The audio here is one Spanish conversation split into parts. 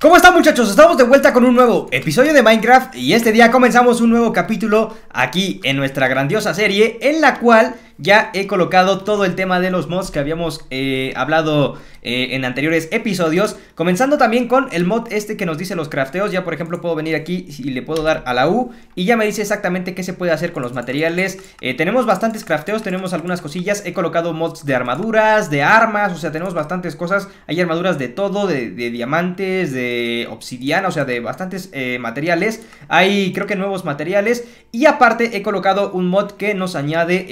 ¿Cómo están muchachos? Estamos de vuelta con un nuevo episodio de Minecraft y este día comenzamos un nuevo capítulo aquí en nuestra grandiosa serie en la cual ya he colocado todo el tema de los mods que habíamos eh, hablado eh, en anteriores episodios. Comenzando también con el mod este que nos dice los crafteos. Ya por ejemplo puedo venir aquí y le puedo dar a la U. Y ya me dice exactamente qué se puede hacer con los materiales. Eh, tenemos bastantes crafteos, tenemos algunas cosillas. He colocado mods de armaduras, de armas. O sea, tenemos bastantes cosas. Hay armaduras de todo, de, de diamantes, de obsidiana. O sea, de bastantes materiales. Hay creo que nuevos materiales. Y aparte he colocado un mod que nos añade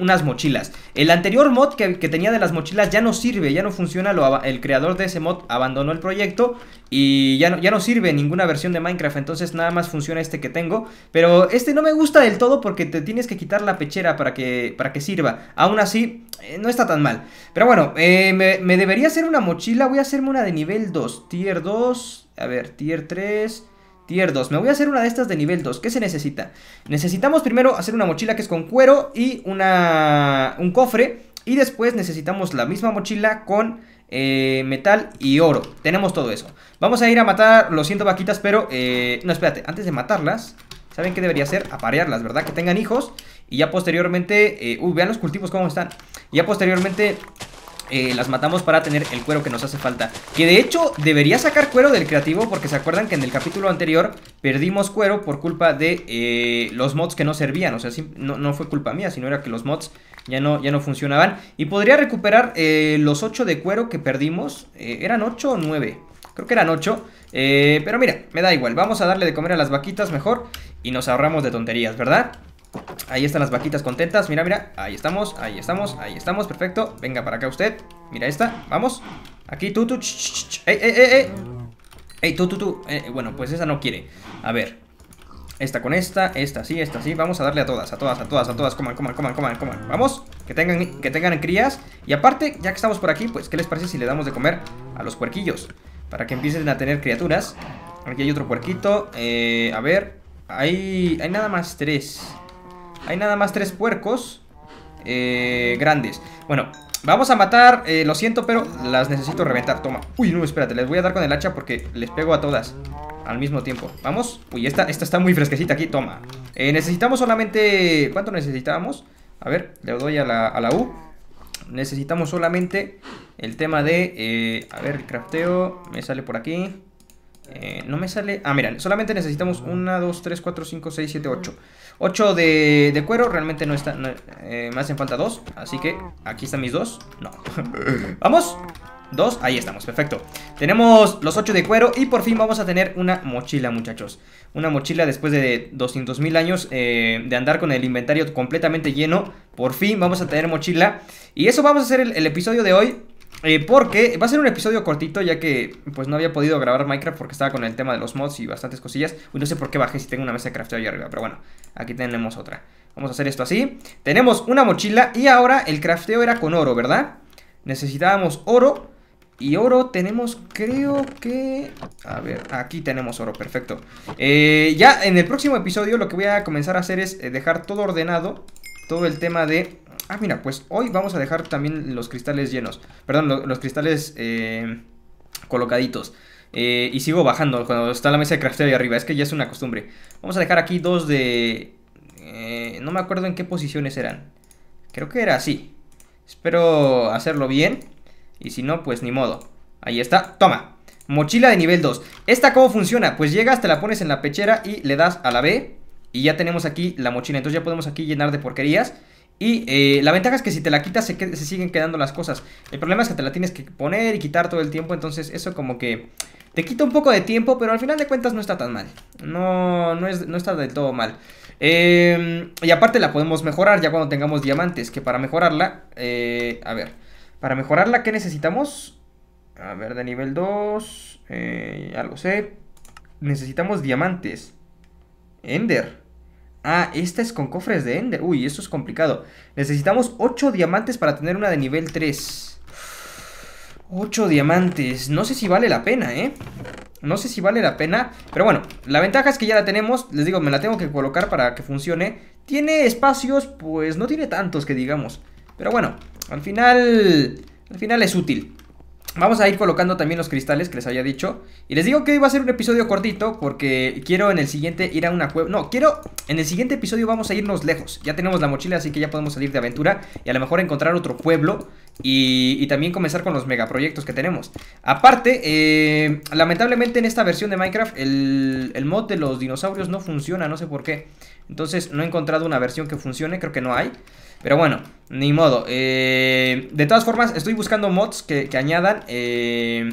unas mochilas. El anterior mod que, tenía de las mochilas ya no sirve, ya no funciona, el creador de ese mod abandonó el proyecto y ya no, ya no sirve ninguna versión de Minecraft, entonces nada más funciona este que tengo. Pero este no me gusta del todo porque te tienes que quitar la pechera para que, para que sirva. Aún así, eh, no está tan mal. Pero bueno, eh, me, me debería hacer una mochila, voy a hacerme una de nivel 2, tier 2, a ver, tier 3... Tier Me voy a hacer una de estas de nivel 2. ¿Qué se necesita? Necesitamos primero hacer una mochila que es con cuero y una, un cofre. Y después necesitamos la misma mochila con eh, metal y oro. Tenemos todo eso. Vamos a ir a matar, los siento vaquitas, pero... Eh, no, espérate, antes de matarlas... ¿Saben qué debería hacer? Aparearlas, ¿verdad? Que tengan hijos. Y ya posteriormente... Eh, uy, vean los cultivos cómo están. Y ya posteriormente eh, las matamos para tener el cuero que nos hace falta Que de hecho debería sacar cuero del creativo porque se acuerdan que en el capítulo anterior perdimos cuero por culpa de eh, los mods que no servían O sea, no, no, fue culpa mía, sino era que los mods ya no, ya no funcionaban Y podría recuperar eh, los 8 de cuero que perdimos, eran 8 o 9 Creo que eran 8, pero mira, me da igual, vamos a darle de comer a las vaquitas mejor y nos ahorramos de tonterías, ¿verdad? Ahí están las vaquitas contentas, mira, mira, ahí estamos, ahí estamos, ahí estamos, perfecto Venga para acá usted, mira esta, vamos Aquí tú, tú, ch, ch, ey, ey, ey, ey Ey, tú, tú, tú, eh, eh, bueno, pues esa no quiere A ver, esta con esta, esta sí, esta sí Vamos a darle a todas, a todas, a todas, a todas Coman, coman, coman, coman, coman, vamos Que tengan, que tengan crías Y aparte, ya que estamos por aquí, pues, ¿qué les parece si le damos de comer a los puerquillos? Para que empiecen a tener criaturas Aquí hay otro puerquito, eh, a ver Hay, hay nada más tres hay nada más tres puercos eh, grandes. Bueno, vamos a matar, eh, lo siento, pero las necesito reventar. Toma. Uy, no, espérate, les voy a dar con el hacha porque les pego a todas al mismo tiempo. Vamos. Uy, esta, está muy fresquecita aquí, toma. Eh, necesitamos solamente... ¿Cuánto necesitamos? A ver, le doy a la, a la U. Necesitamos solamente el tema de... a ver, el crafteo. Me sale por aquí. Eh, no me sale... Ah, mira, solamente necesitamos 1, 2, 3, 4, 5, 6, 7, 8. 8 de, de cuero, realmente no está... No, eh, me hacen falta 2, así que aquí están mis 2. No. ¡Vamos! 2, ahí estamos, perfecto Tenemos los 8 de cuero y por fin vamos a tener una mochila muchachos Una mochila después de 200.000 años eh, de andar con el inventario completamente lleno Por fin vamos a tener mochila Y eso vamos a hacer el episodio de hoy eh, porque va a ser un episodio cortito, ya que pues no había podido grabar Minecraft porque estaba con el tema de los mods y bastantes cosillas. no sé por qué bajé si tengo una mesa de crafteo allá arriba, pero bueno, aquí tenemos otra. Vamos a hacer esto así. Tenemos una mochila y ahora el crafteo era con oro, ¿verdad? Necesitábamos oro y oro tenemos, creo que... A ver, aquí tenemos oro, perfecto. Eh, ya en el próximo episodio lo que voy a comenzar a hacer es eh, dejar todo ordenado todo el tema de... Ah, mira, pues hoy vamos a dejar también los cristales llenos. Perdón, los cristales eh, colocaditos. Eh, y sigo bajando cuando está la mesa de crafteo ahí arriba. Es que ya es una costumbre. Vamos a dejar aquí dos de... Eh, no me acuerdo en qué posiciones eran. Creo que era así. Espero hacerlo bien. Y si no, pues ni modo. Ahí está. Toma. Mochila de nivel 2. ¿Esta cómo funciona? Pues llegas, te la pones en la pechera y le das a la B. Y ya tenemos aquí la mochila, entonces ya podemos aquí llenar de porquerías. Y eh, la ventaja es que si te la quitas se, siguen quedando las cosas. El problema es que te la tienes que poner y quitar todo el tiempo, entonces eso como que te quita un poco de tiempo, pero al final de cuentas no está tan mal. No, no, es, no está del todo mal. Em, y aparte la podemos mejorar ya cuando tengamos diamantes, que para mejorarla, eh, a ver, para mejorarla, ¿qué necesitamos? A ver, de nivel 2, eh, algo sé. Necesitamos diamantes. Ender. Ah, esta es con cofres de Ender. Uy, esto es complicado. Necesitamos 8 diamantes para tener una de nivel 3. 8 diamantes. No sé si vale la pena, ¿eh? No sé si vale la pena. Pero bueno, la ventaja es que ya la tenemos. Les digo, me la tengo que colocar para que funcione. Tiene espacios, pues no tiene tantos que digamos. Pero bueno, al final... Al final es útil. Vamos a ir colocando también los cristales que les había dicho. Y les digo que hoy va a ser un episodio cortito porque quiero en el siguiente ir a una cueva... No, quiero... En el siguiente episodio vamos a irnos lejos. Ya tenemos la mochila, así que ya podemos salir de aventura y a lo mejor encontrar otro pueblo y, también comenzar con los megaproyectos que tenemos. Aparte, eh, lamentablemente en esta versión de Minecraft el, el mod de los dinosaurios no funciona, no sé por qué. Entonces no he encontrado una versión que funcione, creo que no hay. Pero bueno, ni modo. Eh, de todas formas, estoy buscando mods que, añadan. Eh,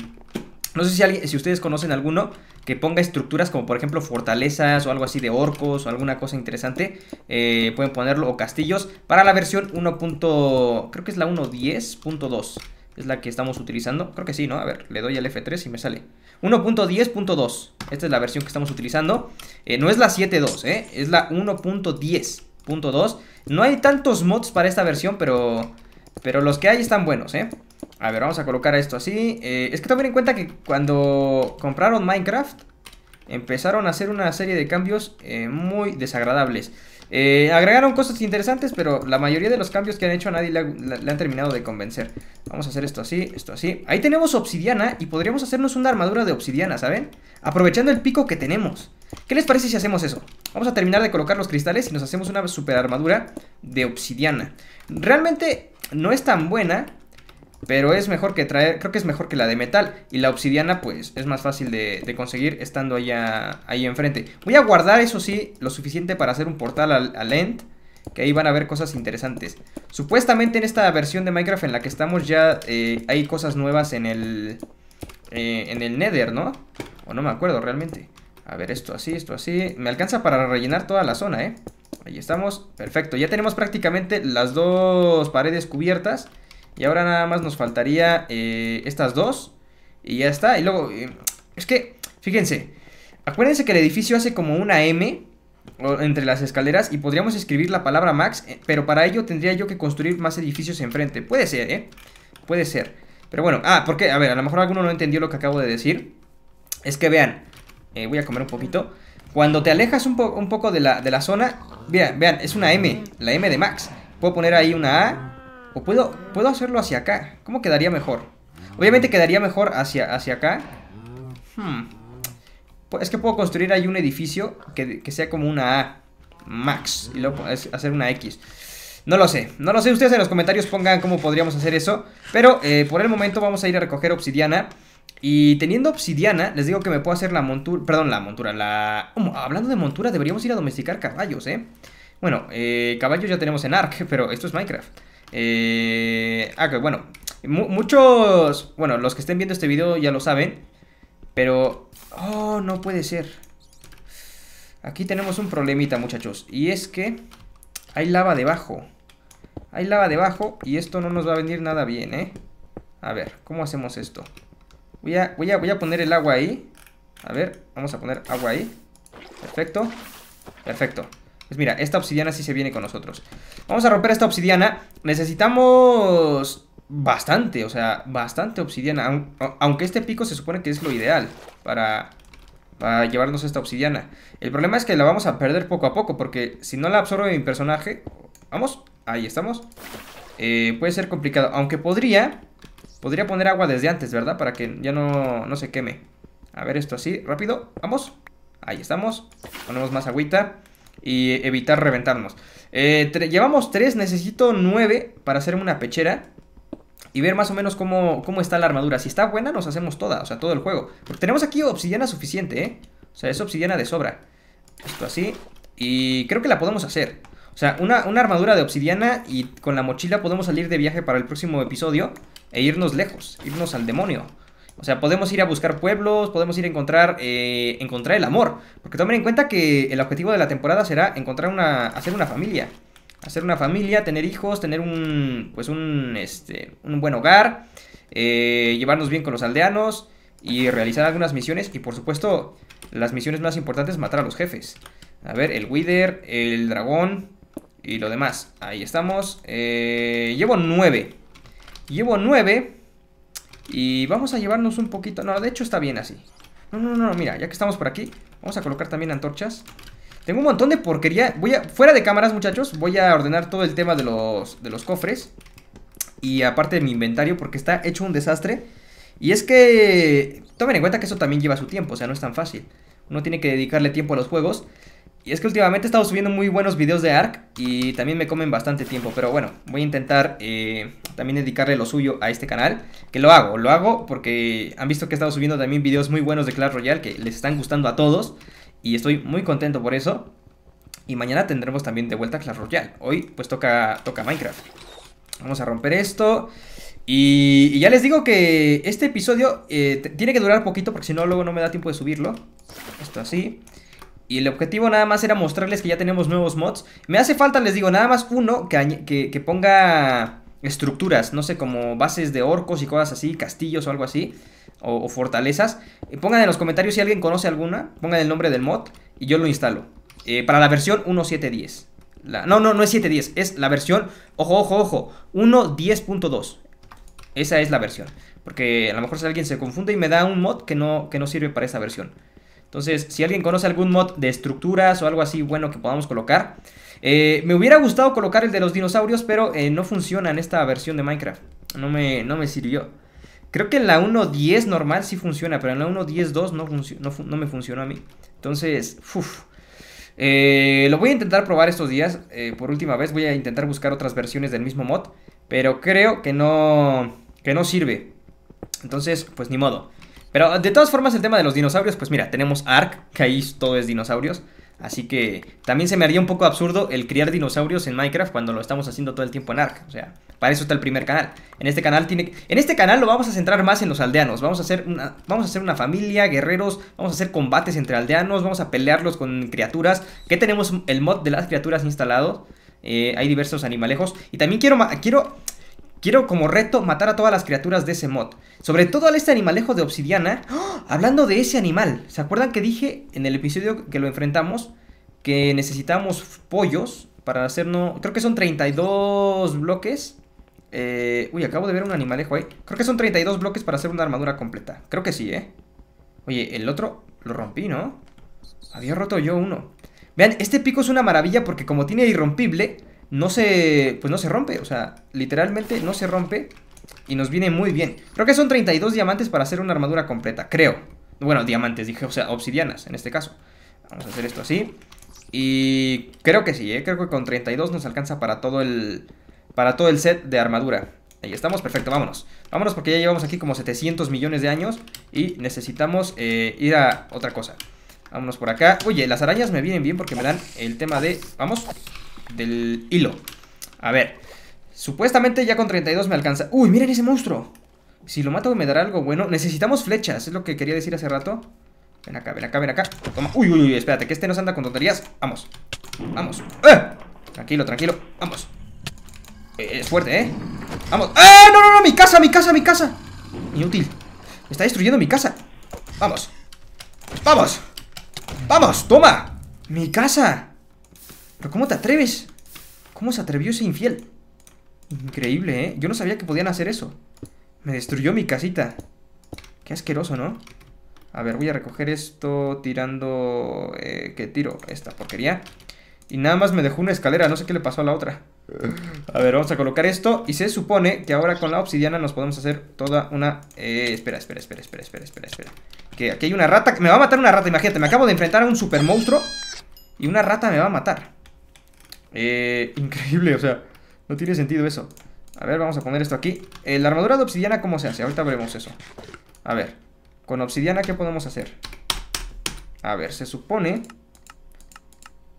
no sé si, si ustedes conocen alguno que ponga estructuras como por ejemplo fortalezas o algo así de orcos o alguna cosa interesante. Eh, pueden ponerlo o castillos para la versión 1. Creo que es la 1.10.2. Es la que estamos utilizando. Creo que sí, ¿no? A ver, le doy al F3 y me sale. 1.10.2. Esta es la versión que estamos utilizando. no es la 7.2, Es la 1.10. 2. No hay tantos mods para esta versión, pero... Pero los que hay están buenos, ¿eh? A ver, vamos a colocar esto así eh, Es que tomen en cuenta que cuando compraron Minecraft Empezaron a hacer una serie de cambios eh, muy desagradables eh, Agregaron cosas interesantes, pero la mayoría de los cambios que han hecho a nadie le, han terminado de convencer Vamos a hacer esto así, esto así Ahí tenemos obsidiana y podríamos hacernos una armadura de obsidiana, ¿saben? Aprovechando el pico que tenemos ¿Qué les parece si hacemos eso? Vamos a terminar de colocar los cristales y nos hacemos una super armadura de obsidiana. Realmente no es tan buena, pero es mejor que traer, creo que es mejor que la de metal. Y la obsidiana, pues, es más fácil de, conseguir estando allá, ahí enfrente. Voy a guardar, eso sí, lo suficiente para hacer un portal al, end. Que ahí van a ver cosas interesantes. Supuestamente en esta versión de Minecraft en la que estamos ya eh, hay cosas nuevas en el... Eh, en el Nether, ¿no? O no me acuerdo realmente. A ver, esto así, esto así. Me alcanza para rellenar toda la zona, ¿eh? Ahí estamos. Perfecto. Ya tenemos prácticamente las dos paredes cubiertas. Y ahora nada más nos faltaría eh, estas dos. Y ya está. Y luego... Eh, es que, fíjense. Acuérdense que el edificio hace como una M entre las escaleras y podríamos escribir la palabra max, eh, pero para ello tendría yo que construir más edificios enfrente. Puede ser, ¿eh? Puede ser. Pero bueno, ah, porque, a ver, a lo mejor alguno no entendió lo que acabo de decir. Es que vean, eh, voy a comer un poquito. Cuando te alejas un, poco de la, zona... Vean, vean, es una M. La M de Max. Puedo poner ahí una A. O puedo, puedo hacerlo hacia acá. ¿Cómo quedaría mejor? Obviamente quedaría mejor hacia, hacia acá. Hmm. Es que puedo construir ahí un edificio que, sea como una A. Max. Y luego hacer una X. No lo sé, no lo sé, ustedes en los comentarios pongan cómo podríamos hacer eso Pero eh, por el momento vamos a ir a recoger obsidiana y teniendo obsidiana, les digo que me puedo hacer la montura, perdón, la montura, la... hablando de montura, deberíamos ir a domesticar caballos, ¿eh? Bueno, eh, caballos ya tenemos en Ark, pero esto es Minecraft. Eh... Ah, que bueno, muchos... Bueno, los que estén viendo este video ya lo saben, pero... Oh, no puede ser. Aquí tenemos un problemita, muchachos, y es que hay lava debajo. Hay lava debajo y esto no nos va a venir nada bien, ¿eh? A ver, ¿cómo hacemos esto? Voy a, poner el agua ahí. A ver, vamos a poner agua ahí. Perfecto. Perfecto. Pues mira, esta obsidiana sí se viene con nosotros. Vamos a romper esta obsidiana. Necesitamos bastante, o sea, bastante obsidiana. Aunque este pico se supone que es lo ideal para, para llevarnos esta obsidiana. El problema es que la vamos a perder poco a poco, porque si no la absorbe mi personaje... Vamos, ahí estamos. Eh, puede ser complicado, aunque podría Podría poner agua desde antes, ¿verdad? Para que ya no, se queme. A ver esto así, rápido, vamos. Ahí estamos, ponemos más agüita y evitar reventarnos. Eh, llevamos tres, necesito 9 para hacerme una pechera y ver más o menos cómo, está la armadura. Si está buena, nos hacemos toda, o sea, todo el juego. Porque tenemos aquí obsidiana suficiente, ¿eh? O sea, es obsidiana de sobra. Esto así. Y creo que la podemos hacer. O sea, una, una armadura de obsidiana y con la mochila podemos salir de viaje para el próximo episodio e irnos lejos, irnos al demonio. O sea, podemos ir a buscar pueblos, podemos ir a encontrar, eh, encontrar el amor. Porque tomen en cuenta que el objetivo de la temporada será encontrar una, hacer una familia. Hacer una familia, tener hijos, tener un, pues un, este, un buen hogar, eh, llevarnos bien con los aldeanos y realizar algunas misiones. Y por supuesto, las misiones más importantes, matar a los jefes. A ver, el Wither, el dragón y lo demás. Ahí estamos. Eh, llevo nueve. Llevo 9. Y vamos a llevarnos un poquito... No, de hecho está bien así. No, no, no, mira, ya que estamos por aquí, vamos a colocar también antorchas. Tengo un montón de porquería. Voy a... Fuera de cámaras, muchachos, voy a ordenar todo el tema de los, de los cofres. Y aparte de mi inventario, porque está hecho un desastre. Y es que... Tomen en cuenta que eso también lleva su tiempo, o sea, no es tan fácil. Uno tiene que dedicarle tiempo a los juegos. Y es que últimamente he estado subiendo muy buenos videos de ARK y también me comen bastante tiempo, pero bueno, voy a intentar eh, también dedicarle lo suyo a este canal, que lo hago, lo hago porque han visto que he estado subiendo también videos muy buenos de Clash Royale que les están gustando a todos y estoy muy contento por eso. Y mañana tendremos también de vuelta Clash Royale, hoy pues toca, toca Minecraft. Vamos a romper esto. Y, ya les digo que este episodio eh, tiene que durar poquito porque si no luego no me da tiempo de subirlo. Esto así. Y el objetivo nada más era mostrarles que ya tenemos nuevos mods. Me hace falta, les digo, nada más uno que, que, ponga estructuras, no sé, como bases de orcos y cosas así, castillos o algo así, o, fortalezas. Eh, pongan en los comentarios si alguien conoce alguna, pongan el nombre del mod y yo lo instalo. Eh, para la versión 1.7.10. no, no, no es 7.10, es la versión, ojo, ojo, ojo, 1.10.2. Esa es la versión, porque a lo mejor si alguien se confunde y me da un mod que no, que no sirve para esa versión. Entonces, si alguien conoce algún mod de estructuras o algo así bueno que podamos colocar. Eh, me hubiera gustado colocar el de los dinosaurios, pero eh, no funciona en esta versión de Minecraft. No me, no me sirvió. Creo que en la 1.10 normal sí funciona, pero en la 1.10.2 no, no, me funcionó a mí. Entonces, uff. Eh, lo voy a intentar probar estos días. por última vez voy a intentar buscar otras versiones del mismo mod. Pero creo que no, que no sirve. Entonces, pues ni modo. Pero de todas formas el tema de los dinosaurios, pues mira, tenemos Ark, que ahí todo es dinosaurios. Así que también se me haría un poco absurdo el criar dinosaurios en Minecraft cuando lo estamos haciendo todo el tiempo en Ark. O sea, para eso está el primer canal. En este canal tiene en este canal lo vamos a centrar más en los aldeanos. Vamos a hacer una vamos a hacer una familia, guerreros, vamos a hacer combates entre aldeanos, vamos a pelearlos con criaturas. Que tenemos el mod de las criaturas instalado. Eh, hay diversos animalejos y también quiero quiero Quiero como reto matar a todas las criaturas de ese mod. Sobre todo a este animalejo de obsidiana. ¡Oh! Hablando de ese animal. ¿Se acuerdan que dije en el episodio que lo enfrentamos? Que necesitamos pollos para hacernos... Creo que son 32 bloques. Eh... Uy, acabo de ver un animalejo ahí. Creo que son 32 bloques para hacer una armadura completa. Creo que sí, ¿eh? Oye, el otro lo rompí, ¿no? Había roto yo uno. Vean, este pico es una maravilla porque como tiene irrompible, no se, pues no se rompe, o sea, literalmente no se rompe y nos viene muy bien. Creo que son 32 diamantes para hacer una armadura completa, creo. Bueno, diamantes, dije, o sea, obsidianas en este caso. Vamos a hacer esto así. Y creo que sí, ¿eh? creo que con 32 nos alcanza para todo el, para todo el set de armadura. Ahí estamos, perfecto, vámonos. Vámonos porque ya llevamos aquí como 700 millones de años y necesitamos eh, ir a otra cosa. Vámonos por acá. Oye, las arañas me vienen bien porque me dan el tema de... Vamos del hilo. A ver, supuestamente ya con 32 me alcanza. ¡Uy, miren ese monstruo! Si lo mato me dará algo bueno. Necesitamos flechas, es lo que quería decir hace rato. Ven acá, ven acá, ven acá. Toma. Uy, uy, uy, espérate, que este nos anda con tonterías. Vamos, vamos. ¡Eh! Tranquilo, tranquilo, vamos. Eh, es fuerte, ¿eh? Vamos. ¡Ah! no, no! ¡Mi casa, mi casa, mi casa! Inútil. está destruyendo mi casa. Vamos. ¡Vamos! ¡Vamos! ¡Toma! ¡Mi casa! ¿Pero cómo te atreves? ¿Cómo se atrevió ese infiel? Increíble, ¿eh? Yo no sabía que podían hacer eso. Me destruyó mi casita. Qué asqueroso, ¿no? A ver, voy a recoger esto tirando... Eh, ¿Qué tiro? Esta porquería. Y nada más me dejó una escalera, no sé qué le pasó a la otra. A ver, vamos a colocar esto. Y se supone que ahora con la obsidiana nos podemos hacer toda una... Eh, espera, espera, espera, espera, espera, espera, espera. Que aquí hay una rata... Me va a matar una rata, imagínate. Me acabo de enfrentar a un super monstruo. Y una rata me va a matar. Eh, increíble, o sea, no tiene sentido eso. A ver, vamos a poner esto aquí. Eh, la armadura de obsidiana, ¿cómo se hace? Ahorita veremos eso. A ver, con obsidiana, ¿qué podemos hacer? A ver, se supone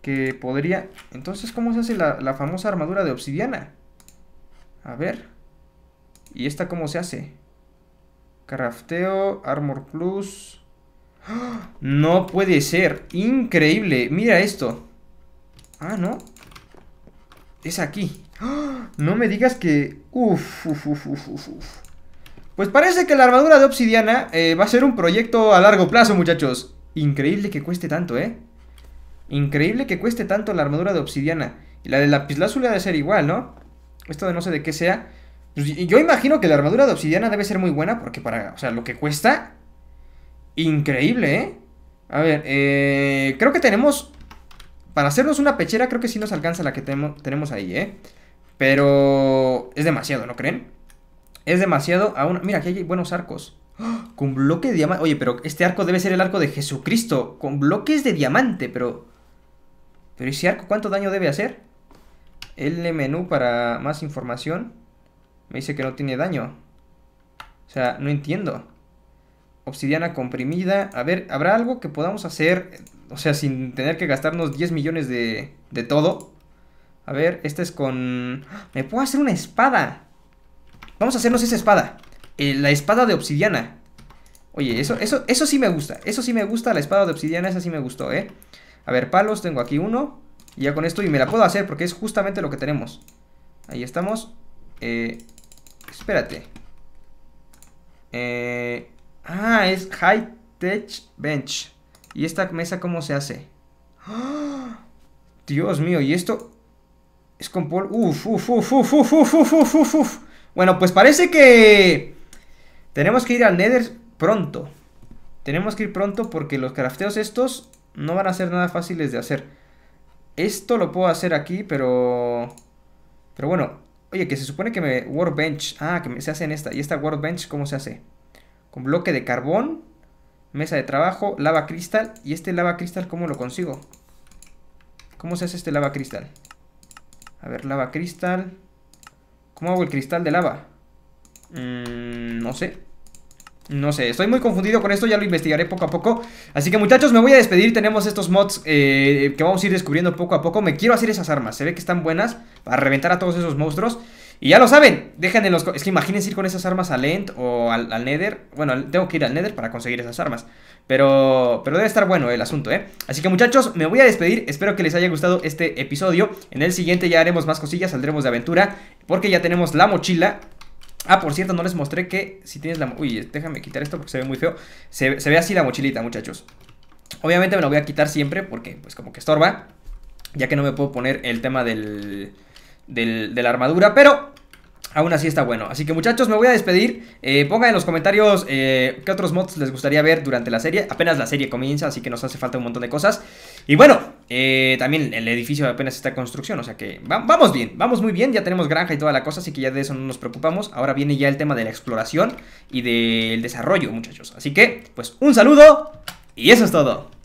que podría... Entonces, ¿cómo se hace la, famosa armadura de obsidiana? A ver. ¿Y esta cómo se hace? Crafteo, Armor Plus... ¡Ah! No puede ser, increíble, mira esto Ah, ¿no? Es aquí. ¡Ah! No me digas que... Uf, uf, uf, uf, uf. Pues parece que la armadura de obsidiana eh, va a ser un proyecto a largo plazo, muchachos. Increíble que cueste tanto, ¿eh? Increíble que cueste tanto la armadura de obsidiana. Y la de la ha de ser igual, ¿no? Esto de no sé de qué sea. Pues yo imagino que la armadura de obsidiana debe ser muy buena porque para... O sea, lo que cuesta... Increíble, ¿eh? A ver, eh, creo que tenemos para hacernos una pechera creo que sí nos alcanza la que tenemos ahí, ¿eh? Pero es demasiado, ¿no creen? Es demasiado aún... Mira, aquí hay buenos arcos. ¡Ah! Con bloque de diamante... Oye, pero este arco debe ser el arco de Jesucristo. Con bloques de diamante, pero... Pero ese arco, ¿cuánto daño debe hacer? El menú para más información. Me dice que no tiene daño. O sea, no entiendo. Obsidiana comprimida. A ver, ¿habrá algo que podamos hacer o sea, sin tener que gastarnos 10 millones de, de todo. A ver, este es con... ¡Me puedo hacer una espada! Vamos a hacernos esa espada. Eh, la espada de obsidiana. Oye, eso, eso, eso sí me gusta. Eso sí me gusta, la espada de obsidiana, esa sí me gustó, ¿eh? A ver, palos, tengo aquí uno. Y ya con esto, y me la puedo hacer porque es justamente lo que tenemos. Ahí estamos. Eh, espérate. Eh, ah, es High Tech Bench. ¿Y esta mesa cómo se hace? Dios mío, ¿y esto? Es con polvo. Uf, uf, uf, uf, uf, uf, uf, uf, uf. Bueno, pues parece que... Tenemos que ir al Nether pronto. Tenemos que ir pronto porque los crafteos estos no van a ser nada fáciles de hacer. Esto lo puedo hacer aquí, pero... Pero bueno, oye, que se supone que me... Workbench. Ah, que se hace en esta. ¿Y esta workbench cómo se hace? Con bloque de carbón Mesa de trabajo, lava cristal. ¿Y este lava cristal cómo lo consigo? ¿Cómo se hace este lava cristal? A ver, lava cristal. ¿Cómo hago el cristal de lava? Mm, no sé. No sé, estoy muy confundido con esto, ya lo investigaré poco a poco. Así que muchachos, me voy a despedir. Tenemos estos mods eh, que vamos a ir descubriendo poco a poco. Me quiero hacer esas armas, se ve que están buenas para reventar a todos esos monstruos. Y ya lo saben, dejen en los... Es que imagínense ir con esas armas al End o al, Nether. Bueno, tengo que ir al Nether para conseguir esas armas. Pero, pero debe estar bueno el asunto, ¿eh? Así que muchachos, me voy a despedir. Espero que les haya gustado este episodio. En el siguiente ya haremos más cosillas, saldremos de aventura. Porque ya tenemos la mochila. Ah, por cierto, no les mostré que si tienes la... Uy, déjame quitar esto porque se ve muy feo. Se, se ve así la mochilita, muchachos. Obviamente me la voy a quitar siempre porque pues como que estorba. Ya que no me puedo poner el tema del de la armadura, pero aún así está bueno. Así que muchachos, me voy a despedir. Eh, pongan en los comentarios Que eh, qué otros mods les gustaría ver durante la serie. Apenas la serie comienza, así que nos hace falta un montón de cosas. Y bueno, eh, también el edificio apenas está en construcción, o sea que vamos bien, vamos muy bien. Ya tenemos granja y toda la cosa, así que ya de eso no nos preocupamos. Ahora viene ya el tema de la exploración y del desarrollo, muchachos. Así que, pues un saludo y eso es todo.